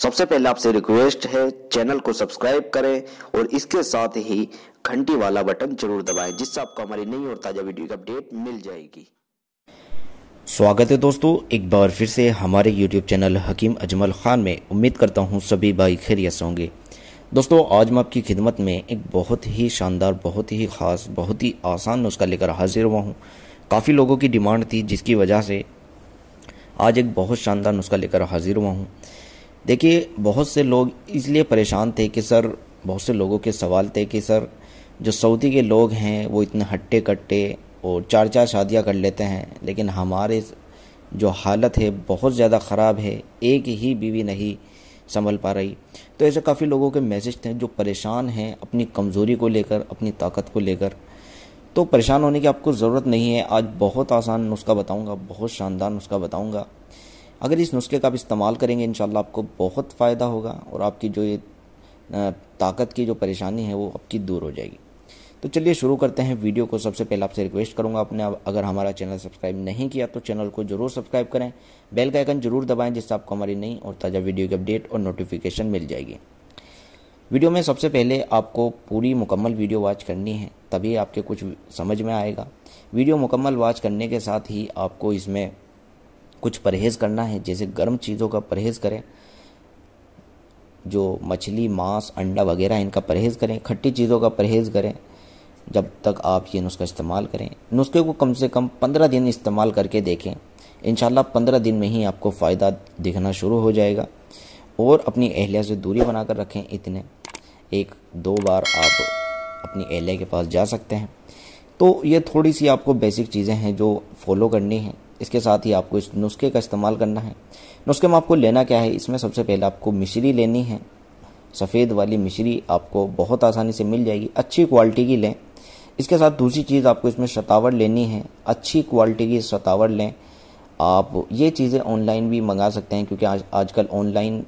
सबसे पहले आपसे रिक्वेस्ट है चैनल को सब्सक्राइब करें और इसके साथ ही घंटी वाला बटन जरूर दबाएं जिससे आपको हमारी नई और ताज़ा वीडियो की अपडेट मिल जाएगी स्वागत है दोस्तों एक बार फिर से हमारे यूट्यूब चैनल हकीम अजमल ख़ान में उम्मीद करता हूँ सभी भाई खैरियत होंगे दोस्तों आज मैं आपकी खिदमत में एक बहुत ही शानदार बहुत ही ख़ास बहुत ही आसान नुस्खा लेकर हाजिर हुआ हूँ काफ़ी लोगों की डिमांड थी जिसकी वजह से आज एक बहुत शानदार नुस्खा लेकर हाजिर हुआ हूँ देखिए बहुत से लोग इसलिए परेशान थे कि सर बहुत से लोगों के सवाल थे कि सर जो सऊदी के लोग हैं वो इतने हट्टे कट्टे और चार चार शादियां कर लेते हैं लेकिन हमारे जो हालत है बहुत ज़्यादा ख़राब है एक ही बीवी नहीं संभल पा रही तो ऐसे काफ़ी लोगों के मैसेज थे जो परेशान हैं अपनी कमज़ोरी को लेकर अपनी ताकत को लेकर तो परेशान होने की आपको ज़रूरत नहीं है आज बहुत आसान नुस्खा बताऊंगा बहुत शानदार नुस्खा बताऊंगा अगर इस नुस्खे का आप इस्तेमाल करेंगे इन आपको बहुत फ़ायदा होगा और आपकी जो ये ताकत की जो परेशानी है वो आपकी दूर हो जाएगी तो चलिए शुरू करते हैं वीडियो को सबसे पहले आपसे रिक्वेस्ट करूंगा आपने अगर हमारा चैनल सब्सक्राइब नहीं किया तो चैनल को जरूर सब्सक्राइब करें बेल का आइकन जरूर दबाएं जिससे आपको हमारी नई और ताज़ा वीडियो की अपडेट और नोटिफिकेशन मिल जाएगी वीडियो में सबसे पहले आपको पूरी मुकम्मल वीडियो वॉच करनी है तभी आपके कुछ समझ में आएगा वीडियो मुकम्मल वॉच करने के साथ ही आपको इसमें कुछ परहेज़ करना है जैसे गर्म चीज़ों का परहेज़ करें जो मछली मांस अंडा वगैरह इनका परहेज़ करें खट्टी चीज़ों का परहेज़ करें जब तक आप ये नुस्खा इस्तेमाल करें नुस्खे को कम से कम पंद्रह दिन इस्तेमाल करके देखें इन पंद्रह दिन में ही आपको फ़ायदा दिखना शुरू हो जाएगा और अपनी अहलिया से दूरी बनाकर रखें इतने एक दो बार आप अपनी अहलिया के पास जा सकते हैं तो ये थोड़ी सी आपको बेसिक चीज़ें हैं जो फॉलो करनी हैं इसके साथ ही आपको इस नुस्खे का इस्तेमाल करना है नुस्खे में आपको लेना क्या है इसमें सबसे पहले आपको मिश्री लेनी है सफ़ेद वाली मिश्री आपको बहुत आसानी से मिल जाएगी अच्छी क्वालिटी की लें इसके साथ दूसरी चीज़ आपको इसमें शतावर लेनी है अच्छी क्वालिटी की शतावर लें आप ये चीज़ें ऑनलाइन भी मंगा सकते हैं क्योंकि आज आजकल ऑनलाइन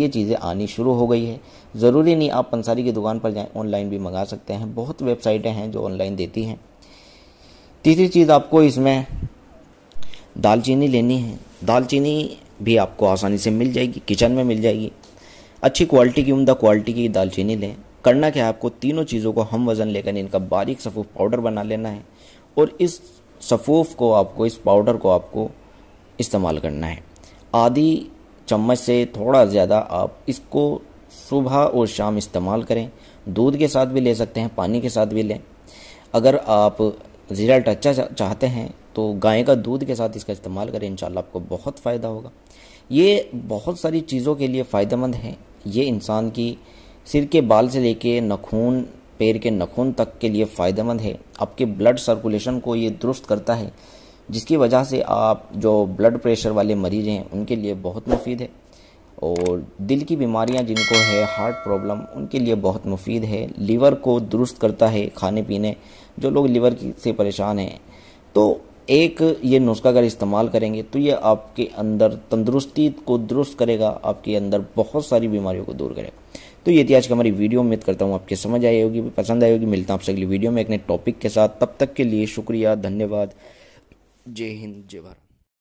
ये चीज़ें आनी शुरू हो गई है ज़रूरी नहीं आप पंसारी की दुकान पर जाएं ऑनलाइन भी मंगा सकते हैं बहुत वेबसाइटें हैं जो ऑनलाइन देती हैं तीसरी चीज़ आपको इसमें दालचीनी लेनी है दालचीनी भी आपको आसानी से मिल जाएगी किचन में मिल जाएगी अच्छी क्वालिटी की उमदा क्वालिटी की दालचीनी लें करना क्या है आपको तीनों चीज़ों को हम वज़न लेकर इनका बारीक सफ़ूफ पाउडर बना लेना है और इस सफ़ूफ को आपको इस पाउडर को आपको इस्तेमाल करना है आधी चम्मच से थोड़ा ज़्यादा आप इसको सुबह और शाम इस्तेमाल करें दूध के साथ भी ले सकते हैं पानी के साथ भी लें अगर आप रिजल्ट अच्छा चाहते हैं तो गाय का दूध के साथ इसका इस्तेमाल करें इन आपको बहुत फ़ायदा होगा ये बहुत सारी चीज़ों के लिए फ़ायदेमंद हैं ये इंसान की सिर के बाल से लेके नखून पैर के नखून तक के लिए फ़ायदेमंद है आपके ब्लड सर्कुलेशन को ये दुरुस्त करता है जिसकी वजह से आप जो ब्लड प्रेशर वाले मरीज हैं उनके लिए बहुत मुफीद है और दिल की बीमारियां जिनको है हार्ट प्रॉब्लम उनके लिए बहुत मुफीद है लीवर को दुरुस्त करता है खाने पीने जो लोग लीवर से परेशान हैं तो एक ये नुस्खा अगर इस्तेमाल करेंगे तो ये आपके अंदर तंदुरुस्ती को दुरुस्त करेगा आपके अंदर बहुत सारी बीमारियों को दूर करेगा तो ये थी आज की हमारी वीडियो उम्मीद करता हूँ आपके समझ आई होगी पसंद आई होगी मिलता हूँ आपसे अगली वीडियो में एक नए टॉपिक के साथ तब तक के लिए शुक्रिया धन्यवाद जय हिंद जय भारत